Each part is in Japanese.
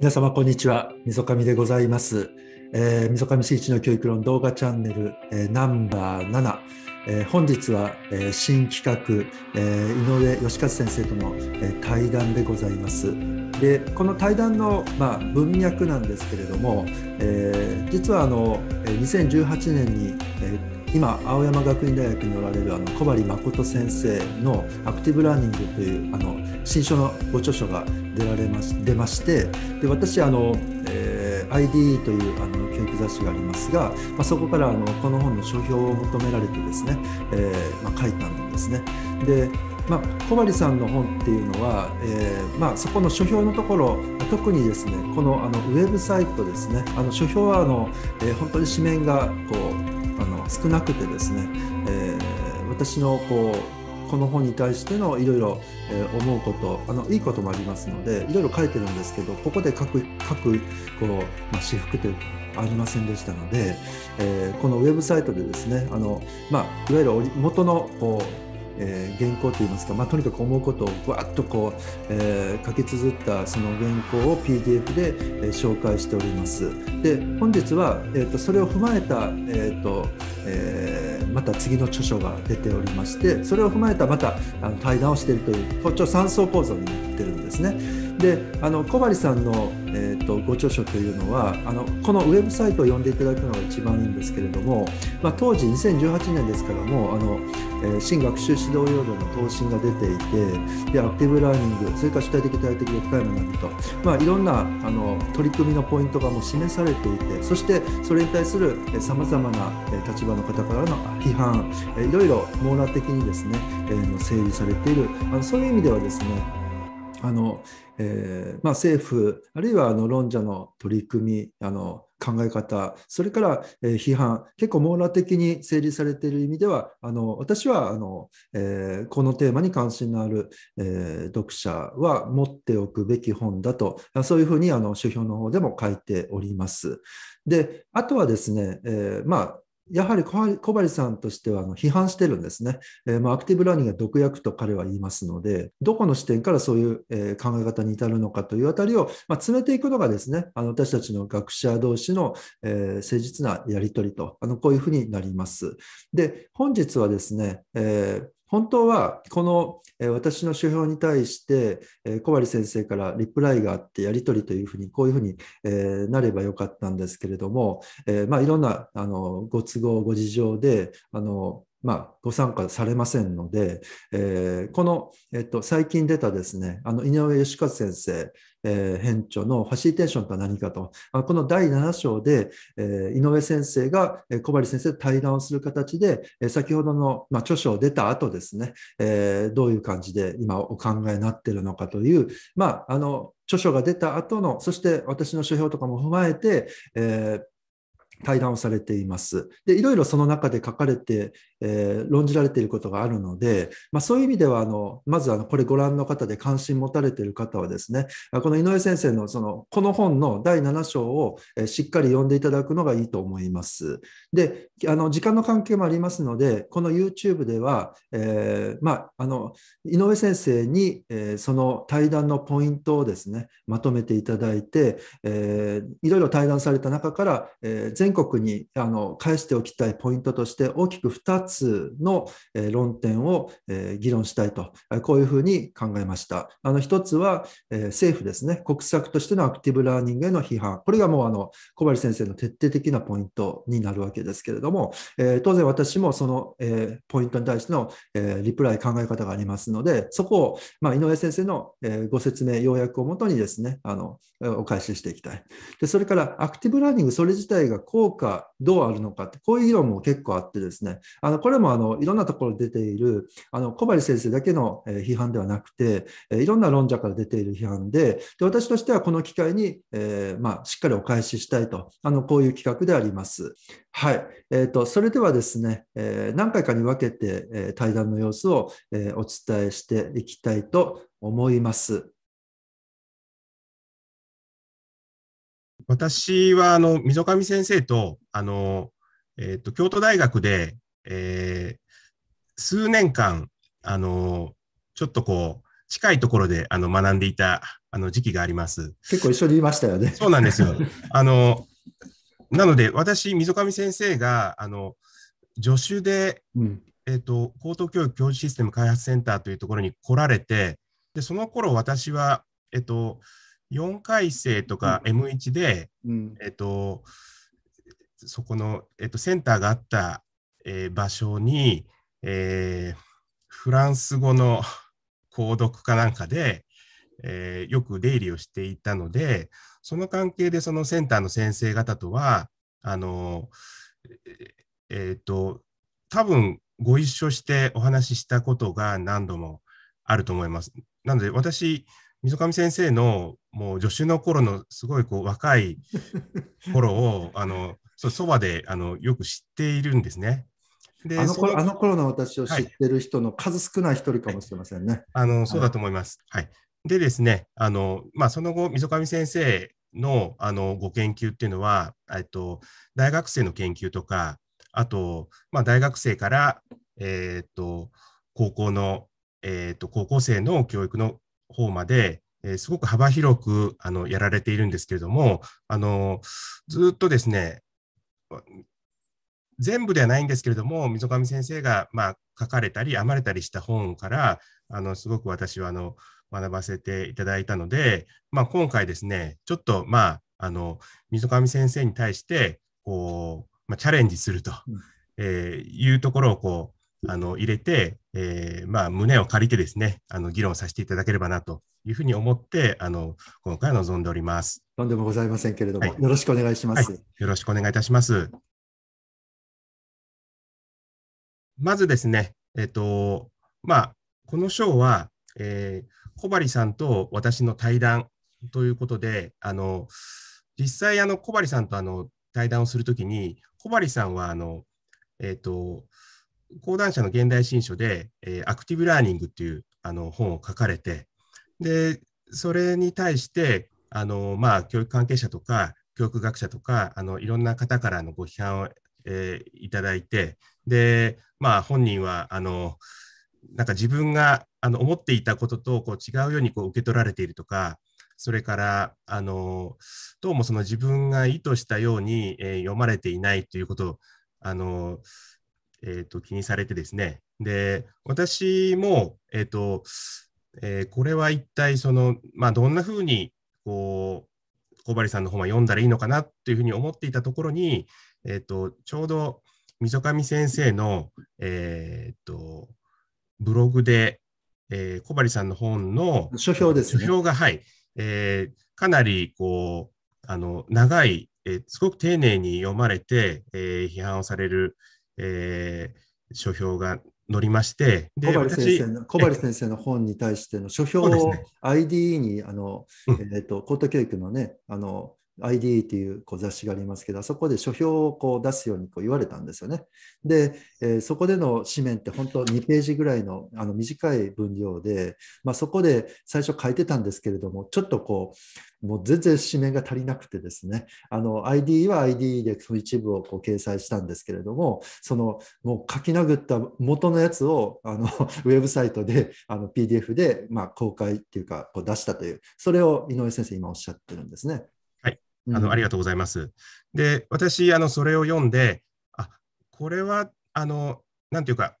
皆様こんにちは溝上でございます、えー、みそか一の教育論動画チャンネル、えー、ナンバー7、えー、本日は、えー、新企画、えー、井上義勝先生との、えー、対談でございますでこの対談の、まあ、文脈なんですけれども、えー、実はあの2018年に、えー今青山学院大学におられるあの小針誠先生の「アクティブラーニング」というあの新書のご著書が出られまし出ましてで私あの、えー、IDE というあの教育雑誌がありますが、まあ、そこからあのこの本の書評を求められてですね、えーまあ、書いたんですね。でまあ、小針さんの本っていうのは、えーまあ、そこの書評のところ特にですねこのあのウェブサイトですねあの書評はあの、えー、本当に紙面がこう少なくてですね、えー、私のこうこの本に対してのいろいろ思うことあのいいこともありますのでいろいろ書いてるんですけどここで書く書くこう、まあ、私服というかありませんでしたので、えー、このウェブサイトでですねあの、まあ、いわゆる元のこうえー、原稿といいますか、まあ、とにかく思うことをわっとこう、えー、書き綴ったその原稿を PDF で、えー、紹介しております。で本日は、えーと、それを踏まえた、えーとえー、また次の著書が出ておりましてそれを踏まえたまたあの対談をしているというこっ3層構造になってるんですね。であの小針さんの、えーと、ご著書というのはあのこのウェブサイトを読んでいただくのが一番いいんですけれども、まあ、当時2018年ですからもうあの、えー、新学習指導要領の答申が出ていてでアクティブラーニングそれから主体的対的力回学びと、まあ、いろんなあの取り組みのポイントがもう示されていてそしてそれに対するさまざまな立場の方からの批判いろいろ網羅的にですね、えー、整理されているあのそういう意味ではですねあの、えーまあ、政府あるいはあの論者の取り組みあの考え方それから、えー、批判結構網羅的に整理されている意味ではあの私はあの、えー、このテーマに関心のある、えー、読者は持っておくべき本だとそういうふうにあの書評の方でも書いております。であとはですね、えーまあやはり小針さんとしては批判してるんですね。えまアクティブラーニングは毒薬と彼は言いますので、どこの視点からそういうえ考え方に至るのかというあたりをま詰めていくのがですね、あの私たちの学者同士のえ誠実なやり取りと、あのこういうふうになります。で、本日はですね、え本当はこの、え私の手法に対して、え小針先生からリプライがあってやり取りというふうにこういうふうに、えなればよかったんですけれども、えまあ、いろんなあのご都合ご事情であのまあ、ご参加されませんので、えー、この、えっと、最近出たですね、あの井上義和先生、えー、編著のファシリテーションとは何かと、あこの第7章で、えー、井上先生が小針先生と対談をする形で、え先ほどの、まあ、著書を出た後ですね、えどういう感じで今お考えになっているのかという、まあ、あの、著書が出た後の、そして私の書評とかも踏まえて、えー対談をされています。で、いろいろその中で書かれて、えー、論じられていることがあるので、まあ、そういう意味では、あの、まずあの、これご覧の方で関心持たれている方はですね、この井上先生のその、この本の第7章をしっかり読んでいただくのがいいと思います。で、あの、時間の関係もありますので、この YouTube では、えー、まあ、あの、井上先生に、えー、その対談のポイントをですね、まとめていただいて、えー、いろいろ対談された中から、えー、前全国にあの返しておきたいポイントとして大きく2つの論点を議論したいとこういうふうに考えましたあの1つは政府ですね国策としてのアクティブラーニングへの批判これがもうあの小針先生の徹底的なポイントになるわけですけれども当然私もそのポイントに対してのリプライ考え方がありますのでそこをま井上先生のご説明要約をもとにですねあのお返ししていきたいでそれからアクティブラーニングそれ自体が効果どうあるのかって、こういう議論も結構あってですね、あのこれもあのいろんなところ出ている、あの小針先生だけの批判ではなくて、いろんな論者から出ている批判で、で私としてはこの機会に、えー、まあ、しっかりお返ししたいと、あのこういう企画であります。はい。えっ、ー、と、それではですね、え何回かに分けて、え対談の様子を、えお伝えしていきたいと思います。私は、あの、溝上先生と、あの、えっ、ー、と、京都大学で、えー、数年間、あの、ちょっとこう、近いところで、あの、学んでいた、あの、時期があります。結構一緒にいましたよね。そうなんですよ。あの、なので、私、溝上先生が、あの、助手で、うん、えっ、ー、と、高等教育教授システム開発センターというところに来られて、で、その頃、私は、えっ、ー、と、4回生とか M1 で、うん、えっと、そこの、えっと、センターがあった、えー、場所に、えー、フランス語の購読かなんかで、えー、よく出入りをしていたので、その関係でそのセンターの先生方とは、あの、えっ、と、多分ご一緒してお話ししたことが何度もあると思います。なので、私、水上先生のもう助手の頃のすごいこう若い 頃をあのそばであのよく知っているんですね。であの頃あの頃の私を知ってる人の数少ない一人かもしれませんね。はい、あのそうだと思います。はい、でですねあの、まあ、その後溝上先生のあのご研究っていうのは、えっと、大学生の研究とかあと、まあ、大学生から、えー、っと高校の、えー、っと高校生の教育の方まで、えすごく幅広くあのやられているんですけれども、あのずっとですね、全部ではないんですけれども、溝上先生が、まあ、書かれたり、編まれたりした本から、あのすごく私はあの学ばせていただいたので、まあ、今回ですね、ちょっと、まあ、あの溝上先生に対してこう、まあ、チャレンジすると、えー、いうところをこうあの入れて、えー、まあ、胸を借りてですね、あの議論させていただければなというふうに思って、あの今回臨んでおります。とんでもございませんけれども、はい、よろしくお願いします、はい、よろしくお願いいたします。まずですね、えっ、ー、と、まあ、この章は、えー、小針さんと私の対談ということで、あの実際あの小針さんとあの対談をするときに、小針さんはあの、えっ、ー、と講談社の現代新書で、えー、アクティブラーニングっていうあの本を書かれて、で、それに対して、あの、まあ、教育関係者とか、教育学者とか、あの、いろんな方からのご批判を、えー、いただいて、で、まあ、本人は、あの、なんか自分があの思っていたこととこう違うようにこう受け取られているとか、それからあのどうもその自分が意図したように、えー、読まれていないということをあのえーと、気にされてですね、で私も、えーとえー、これは一体その、まあ、どんなふうにこう小針さんの本は読んだらいいのかなというふうに思っていたところに、えーと、ちょうど溝上先生の、えーと、とブログで、えー、小針さんの本の書評です、ね、書評が、はいえー、かなりこうあの長い、えー、すごく丁寧に読まれて、えー、批判をされる。えー、書評が載りまして、で小原先生の小原先生の本に対しての書評を ID に、ね、あの、うん、えっ、ー、と高等教育のねあの ID っいうこう雑誌がありますけど、そこで書評をこう出すようにこう言われたんですよね。で、えー、そこでの紙面って本当2ページぐらいのあの短い分量で、まあ、そこで最初書いてたんですけれども、ちょっとこう、もう全然紙面が足りなくてですね、ID は ID でその一部をこう掲載したんですけれども、そのもう書き殴った元のやつをあの ウェブサイトであの PDF でまあ公開っていうかこう出したという、それを井上先生今おっしゃってるんですね。あの、ありがとうございます。で、私、あの、それを読んで、あ、これは、あの、なんていうか、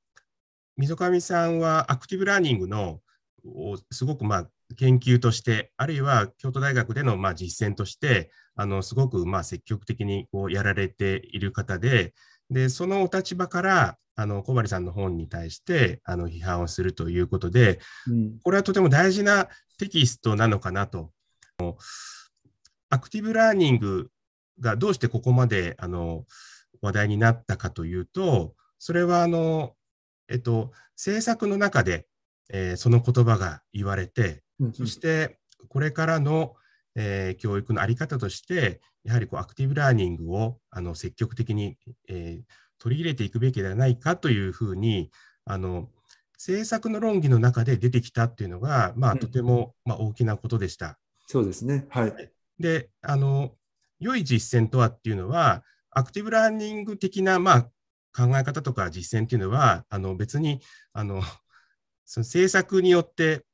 溝上さんはアクティブラーニングの、すごく、まあ、研究として、あるいは京都大学での、まあ、実践として、あの、すごく、まあ、積極的にこうやられている方で、で、そのお立場から、あの、小針さんの本に対して、あの、批判をするということで、これはとても大事なテキストなのかなと。アクティブラーニングがどうしてここまであの話題になったかというと、それはあの、えっと、制作の中で、えー、その言葉が言われて、そしてこれからの、えー、教育の在り方として、やはりこうアクティブラーニングをあの積極的に、えー、取り入れていくべきではないかというふうに、あの政策の論議の中で出てきたっていうのが、まあ、とても、まあ、大きなことでした。そうですね、はい、で、あの、良い実践とはっていうのは、アクティブラーニング的な、まあ、考え方とか実践っていうのは、あの別にあの その政策によって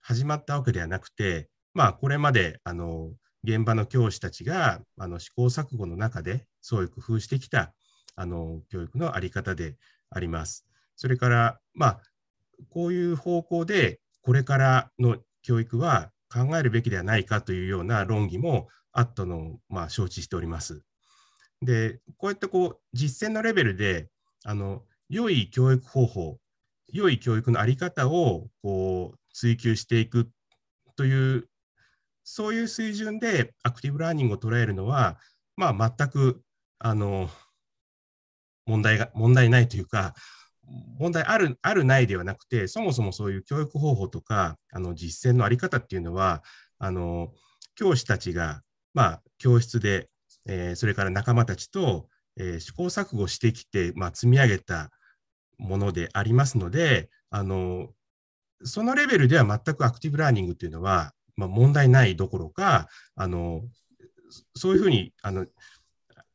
始まったわけではなくて、まあ、これまであの現場の教師たちがあの試行錯誤の中でそういう工夫してきたあの教育の在り方であります。それから、まあ、こういう方向でこれからの教育は考えるべきではないかというような論議もあったのを、まあ、承知しております。でこうやってこう実践のレベルであの良い教育方法良い教育の在り方をこう追求していくというそういう水準でアクティブラーニングを捉えるのは、まあ、全くあの問題が問題ないというか問題ある、あるないではなくて、そもそもそういう教育方法とか、あの実践のあり方っていうのは、あの教師たちが、まあ、教室で、えー、それから仲間たちと、えー、試行錯誤してきて、まあ、積み上げたものでありますので、あのそのレベルでは全くアクティブラーニングというのは、まあ、問題ないどころか、あのそういうふうにあの、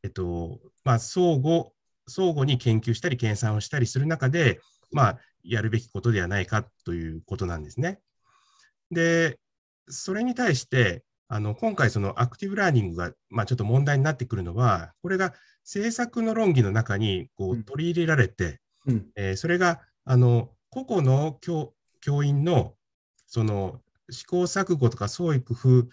えっとまあ、相互相互に研究したり、研鑽をしたりする中で、まあ、やるべきことではないかということなんですね。で、それに対して、あの今回、そのアクティブラーニングが、まあ、ちょっと問題になってくるのは、これが政策の論議の中にこう取り入れられて、うん、えー、それがあの個々の教教員のその試行錯誤とか創意工夫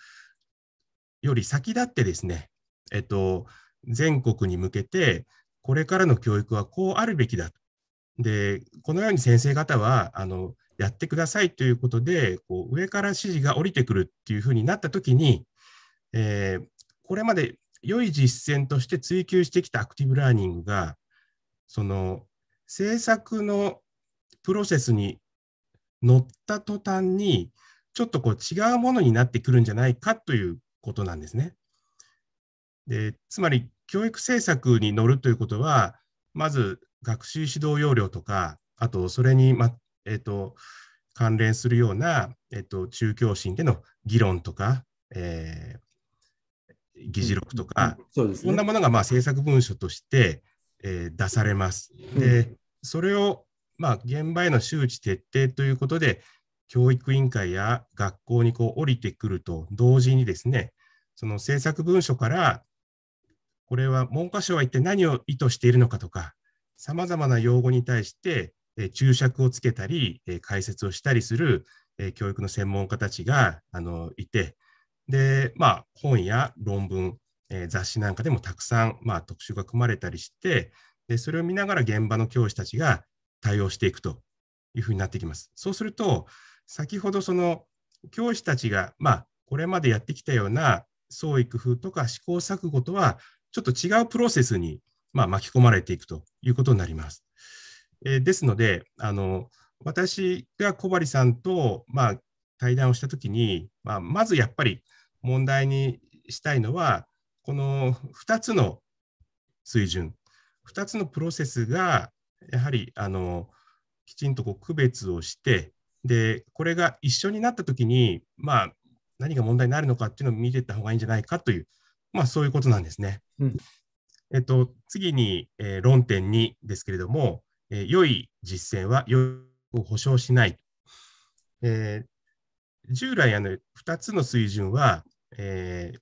より先立ってですね、えっと、全国に向けてこれからの教育はこうあるべきだと。で、このように先生方は、あの、やってくださいということで、こう上から指示が降りてくるっていうふうになったときに、えー、これまで良い実践として追求してきたアクティブラーニングが、その政策のプロセスに乗った途端に、ちょっとこう違うものになってくるんじゃないかということなんですね。でつまり教育政策に乗るということは、まず学習指導要領とか、あとそれに、まえーと、関連するような、えーと、中教審での議論とか、えー、議事録とか、うんうんね、そんなものがまあ政策文書として、えー、出されます。で、それを、まあ、現場への周知徹底ということで、教育委員会や学校にこう降りてくると同時にですね、その政策文書からこれは文科省は一体何を意図しているのかとか、さまざまな用語に対して、え注釈をつけたり、え解説をしたりする、え教育の専門家たちがあのいて、で、まあ、本や論文、え雑誌なんかでもたくさん、まあ、特集が組まれたりして、でそれを見ながら現場の教師たちが対応していくというふうになってきます。そうすると、先ほどその教師たちが、まあ、これまでやってきたような創意工夫とか試行錯誤とはちょっと違うプロセスに、まあ、巻き込まれていくということになります。えー、ですのであの、私が小針さんと、まあ、対談をしたときに、まあ、まずやっぱり問題にしたいのは、この2つの水準、2つのプロセスが、やはりあのきちんとこう区別をして、でこれが一緒になったときに、まあ、何が問題になるのかっていうのを見ていった方がいいんじゃないかというまあ、そういうことなんですね。うん、えっと、次に、えー、論点2ですけれども、えー、良い実践は良を保証しない。えー、従来あの、2つの水準は、え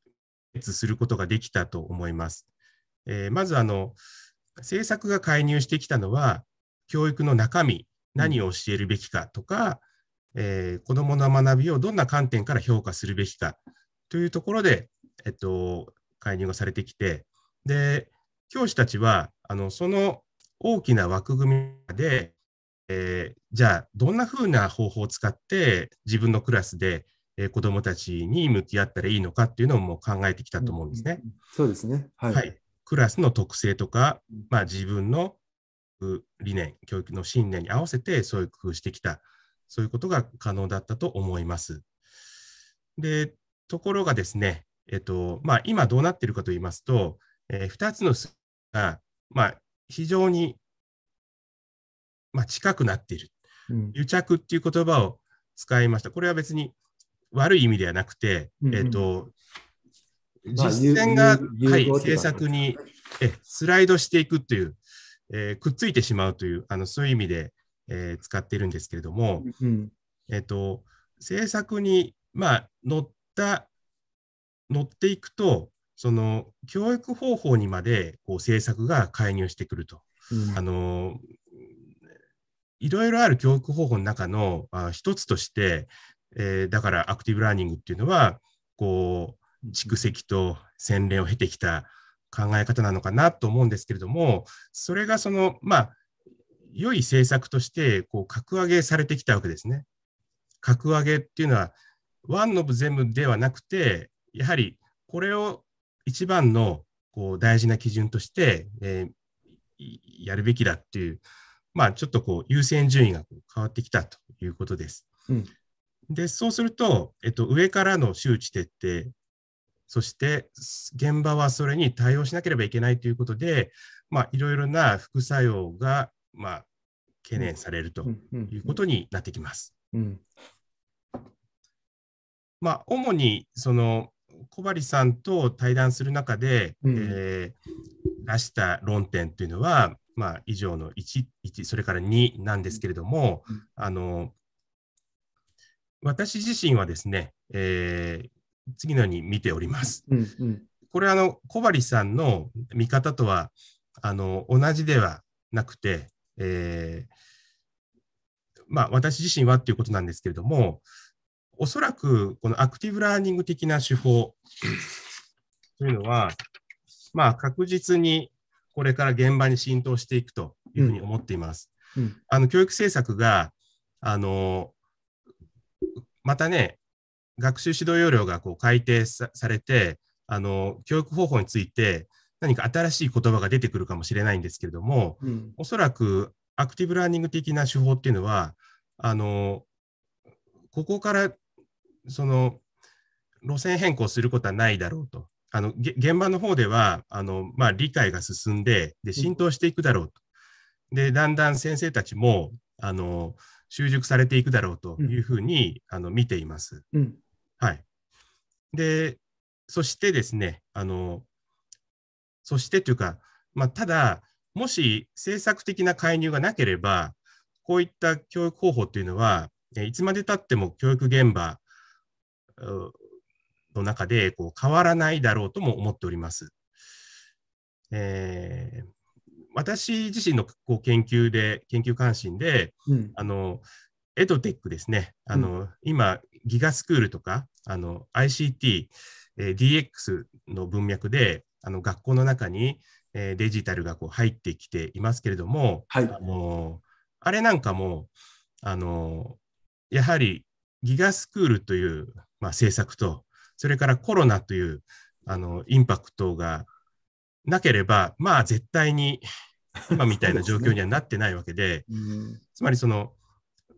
ー、することができたと思います。えー、まずあの、政策が介入してきたのは、教育の中身、何を教えるべきかとか、えー、子どもの学びをどんな観点から評価するべきかというところで、えっと、介入がされてきて、で、教師たちは、あのその大きな枠組みで、えー、じゃあ、どんなふうな方法を使って自分のクラスで、えー、子どもたちに向き合ったらいいのかっていうのをもう考えてきたと思うんですね。うん、そうですね、はい、はい、クラスの特性とか、まあ、自分の理念、教育の信念に合わせてそういう工夫してきた、そういうことが可能だったと思います。でところがですね、えっとまあ、今どうなっているかと言いますと、えー、2つの数が、まあ、非常に、まあ、近くなっている。うん、癒着っていう言葉を使いました。これは別に悪い意味ではなくて、うんえっと、実践が、まあ、はい、政策にえスライドしていくという、えー、くっついてしまうというあのそういう意味で、えー、使っているんですけれども、うん、えっと政策に、まあ、乗った乗っていくと、その教育方法にまでこう政策が介入してくると。うん、あのいろいろある教育方法の中のあ一つとして、えー、だからアクティブラーニングっていうのはこう蓄積と洗練を経てきた考え方なのかなと思うんですけれどもそれがそのまあ良い政策としてこう格上げされてきたわけですね。格上げっていうのはワンノブゼムではなくてやはりこれを一番のこう大事な基準として、えー、やるべきだっていう、まあ、ちょっとこう優先順位が変わってきたということです。うん、でそうすると、えっと、上からの周知徹底そして現場はそれに対応しなければいけないということで、まあ、いろいろな副作用が、まあ、懸念されるということになってきます。まあ、主にその小針さんと対談する中で、うん、えー、出した論点というのは、まあ、以上の 1, 1それから2なんですけれども、うん、あの私自身はですね、えー、次のように見ております。うんうん、これあの小針さんの見方とはあの同じではなくて、えー、まあ、私自身はっていうことなんですけれども、おそらくこのアクティブラーニング的な手法 というのは、まあ、確実にこれから現場に浸透していくというふうに思っています。うんうん、あの教育政策があのまたね、学習指導要領がこう改定されてあの、教育方法について何か新しい言葉が出てくるかもしれないんですけれども、うん、おそらくアクティブラーニング的な手法っていうのは、あのここからその路線変更することはないだろうと。あの現場の方ではあの、まあ、理解が進んでで浸透していくだろうと。でだんだん先生たちもあの習熟されていくだろうというふうに、うん、あの見ています。うん、はい、でそしてですねあのそしてというか、まあ、ただもし政策的な介入がなければこういった教育方法というのはいつまでたっても教育現場の中でこう変わらないだろうとも思っております。えー、私自身のこう研究で研究関心で、うん、あのエドテックですねあの、うん、今ギガスクールとかあの ICT、えー、DX の文脈であの学校の中に、えー、デジタルがこう入ってきていますけれども、はい、あのあれなんかもあのやはりギガスクールというまあ、政策と、それからコロナというあのインパクトがなければ、まあ絶対に今みたいな 状況にはなってないわけで、でね、つまりその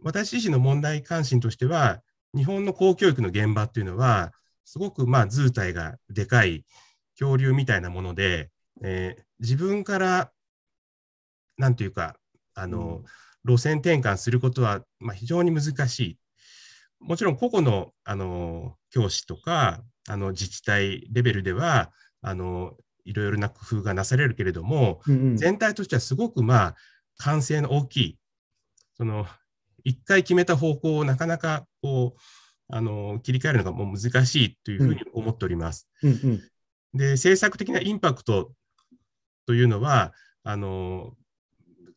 私自身の問題関心としては、日本の公教育の現場っていうのは、すごくまあ図体がでかい恐竜みたいなもので、えー、自分からなんていうかあの、うん、路線転換することはまあ非常に難しいもちろん個々のあの教師とかあの自治体レベルではあのいろいろな工夫がなされるけれども、うんうん、全体としてはすごくまあ完成の大きいその一回決めた方向をなかなかこうあの切り替えるのがもう難しいというふうに思っております。うんうんうん、で政策的なインパクトというのはあの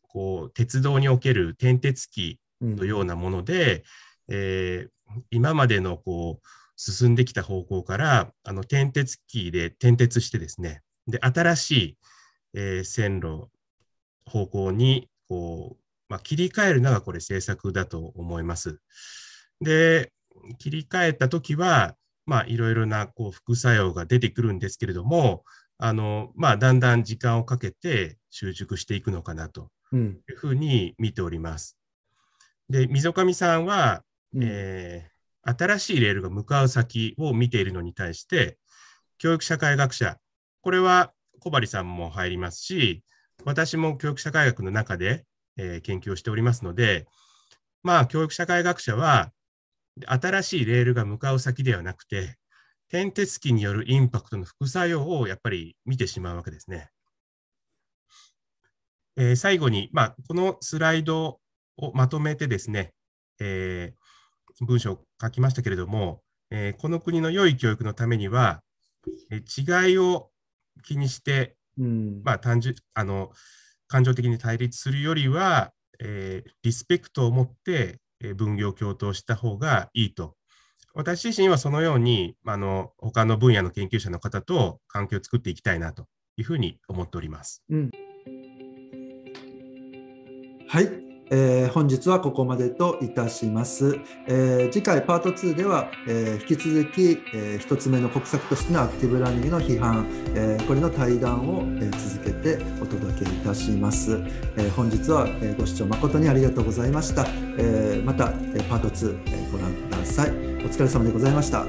こう鉄道における転鉄機のようなもので、えー、今までのこう進んできた方向からあの点鉄キーで点鉄してですねで新しい、えー、線路方向にこう、まあ、切り替えるのがこれ政策だと思います。で切り替えた時は、まあ、いろいろなこう副作用が出てくるんですけれどもあの、まあ、だんだん時間をかけて習熟していくのかなというふうに見ております。で溝上さんはえー、新しいレールが向かう先を見ているのに対して、教育社会学者、これは小針さんも入りますし、私も教育社会学の中で、えー、研究をしておりますので、まあ、教育社会学者は、新しいレールが向かう先ではなくて、転鉄機によるインパクトの副作用をやっぱり見てしまうわけですね。えー、最後に、まあ、このスライドをまとめてですね、えー、文章を書きましたけれども、えー、この国の良い教育のためには、えー、違いを気にして、うん、まあ、単純あの感情的に対立するよりは、えー、リスペクトを持って、え分業共闘した方がいいと。私自身はそのように、まあの他の分野の研究者の方と関係を作っていきたいなというふうに思っております。うん、はいえー、本日はここまでといたします、えー、次回パート2では、えー、引き続き、え1つ目の国策としてのアクティブラーニングの批判、えこれの対談を、え続けてお届けいたします、え本日は、えご視聴誠にありがとうございました、えまた、えパート2、えご覧くださいお疲れ様でございました